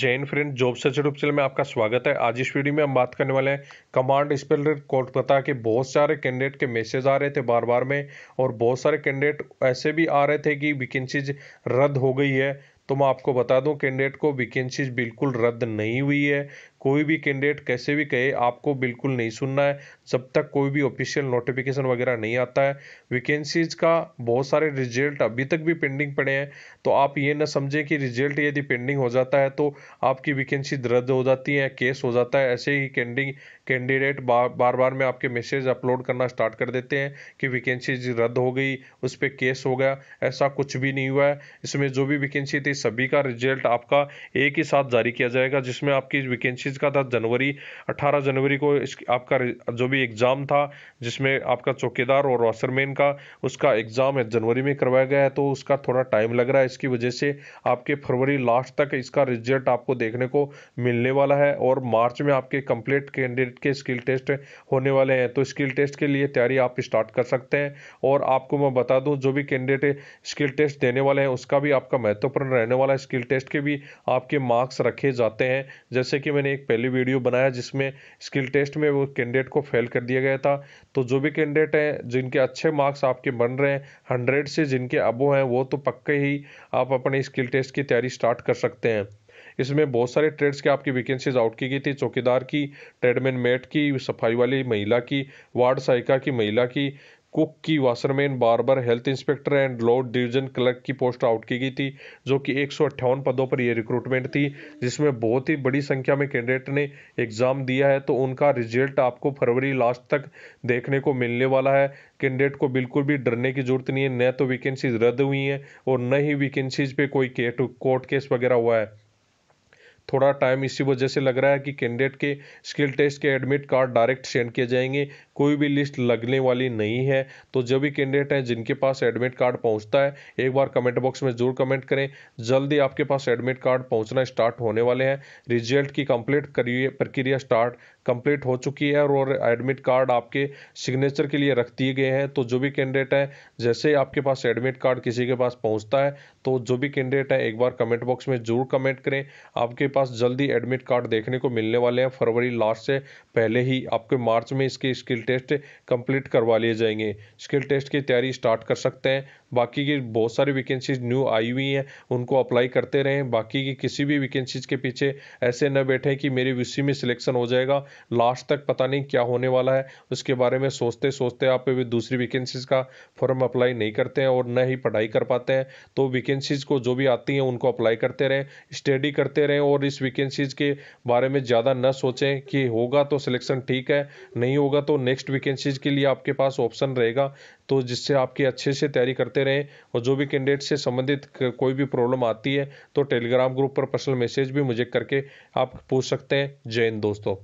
Jain friend job search YouTube में आपका स्वागत है आज इस वीडियो में हम बात करने वाले हैं कमांड कोर्ट पता के बहुत सारे कैंडिडेट के मैसेज आ रहे थे बार बार में और बहुत सारे कैंडिडेट ऐसे भी आ रहे थे कि वैकेंसीज रद्द हो गई है तो मैं आपको बता दूं कैंडिडेट को वैकेंसीज बिल्कुल रद्द नहीं हुई है कोई भी कैंडिडेट कैसे भी कहे आपको बिल्कुल नहीं सुनना है जब तक कोई भी ऑफिशियल नोटिफिकेशन वगैरह नहीं आता है वैकेंसीज का बहुत सारे रिजल्ट अभी तक भी पेंडिंग पड़े हैं तो आप ये ना समझें कि रिजल्ट यदि पेंडिंग हो जाता है तो आपकी वैकेंसी रद्द हो जाती है केस हो जाता है ऐसे ही कैंडिंग कैंडिडेट बार बार बार में आपके मैसेज अपलोड करना स्टार्ट कर देते हैं कि वैकेंसीज रद्द हो गई उस पर केस हो गया ऐसा कुछ भी नहीं हुआ है इसमें जो भी वैकेंसी थी सभी का रिजल्ट आपका एक ही साथ जारी किया जाएगा जिसमें आपकी वैकेंसी चीज़ का था जनवरी 18 जनवरी को इस आपका जो भी एग्ज़ाम था जिसमें आपका चौकीदार और वॉशरमैन का उसका एग्ज़ाम है जनवरी में करवाया गया है तो उसका थोड़ा टाइम लग रहा है इसकी वजह से आपके फरवरी लास्ट तक इसका रिजल्ट आपको देखने को मिलने वाला है और मार्च में आपके कंप्लीट कैंडिडेट के स्किल टेस्ट होने वाले हैं तो स्किल टेस्ट के लिए तैयारी आप स्टार्ट कर सकते हैं और आपको मैं बता दूं जो भी कैंडिडेट स्किल टेस्ट देने वाले हैं उसका भी आपका महत्वपूर्ण रहने वाला है स्किल टेस्ट के भी आपके मार्क्स रखे जाते हैं जैसे कि मैंने एक पहली वीडियो बनाया जिसमें स्किल टेस्ट में वो कैंडिडेट को फेल कर दिया गया था तो जो भी कैंडिडेट हैं जिनके अच्छे मार्क्स आपके बन रहे हैं हंड्रेड से जिनके अबो हैं वो तो पक्के ही आप अपने स्किल टेस्ट की तैयारी स्टार्ट कर सकते हैं इसमें बहुत सारे ट्रेड्स की आपकी वैकेंसीज आउट की गई थी चौकीदार की ट्रेडमैन मेट की सफाई वाली महिला की वार्ड सहायिका की महिला की कुक की washerman barber health inspector and lower division clerk की पोस्ट आउट की गई थी जो कि एक पदों पर यह रिक्रूटमेंट थी जिसमें बहुत ही बड़ी संख्या में कैंडिडेट ने एग्ज़ाम दिया है तो उनका रिजल्ट आपको फरवरी लास्ट तक देखने को मिलने वाला है कैंडिडेट को बिल्कुल भी डरने की जरूरत नहीं है न तो वैकेंसीज रद्द हुई हैं और न ही वैकेंसीज पे कोई कोर्ट केस वगैरह हुआ है थोड़ा टाइम इसी वजह से लग रहा है कि कैंडिडेट के स्किल टेस्ट के एडमिट कार्ड डायरेक्ट सेंड किए जाएंगे कोई भी लिस्ट लगने वाली नहीं है तो जो भी कैंडिडेट हैं जिनके पास एडमिट कार्ड पहुंचता है एक बार कमेंट बॉक्स में जरूर कमेंट करें जल्दी आपके पास एडमिट कार्ड पहुंचना स्टार्ट होने वाले हैं रिजल्ट की कंप्लीट करिए प्रक्रिया स्टार्ट कंप्लीट हो चुकी है और एडमिट कार्ड आपके सिग्नेचर के लिए रख दिए गए हैं तो जो भी कैंडिडेट हैं जैसे आपके पास एडमिट कार्ड किसी के पास पहुँचता है तो जो भी कैंडिडेट हैं एक बार कमेंट बॉक्स में जरूर कमेंट करें आपके पास जल्दी एडमिट कार्ड देखने को मिलने वाले हैं फरवरी लास्ट से पहले ही आपके मार्च में इसके स्किल टेस्ट कंप्लीट करवा लिए जाएंगे स्किल टेस्ट की तैयारी स्टार्ट कर सकते हैं बाकी की बहुत सारी वैकेंसीज न्यू आई हुई हैं उनको अप्लाई करते रहें बाकी की किसी भी वैकेंसीज के पीछे ऐसे न बैठें कि मेरे विसी में सिलेक्शन हो जाएगा लास्ट तक पता नहीं क्या होने वाला है उसके बारे में सोचते सोचते आप दूसरी वैकेंसीज का फॉर्म अप्लाई नहीं करते हैं और न ही पढ़ाई कर पाते हैं तो वैकेंसीज को जो भी आती हैं उनको अप्लाई करते रहें स्टडी करते रहें और और इस वीकेंसीज के बारे में ज़्यादा न सोचें कि होगा तो सिलेक्शन ठीक है नहीं होगा तो नेक्स्ट वीकेंसीज के लिए आपके पास ऑप्शन रहेगा तो जिससे आपकी अच्छे से तैयारी करते रहें और जो भी कैंडिडेट से संबंधित कोई भी प्रॉब्लम आती है तो टेलीग्राम ग्रुप पर पर्सनल मैसेज भी मुझे करके आप पूछ सकते हैं जय हिंद दोस्तों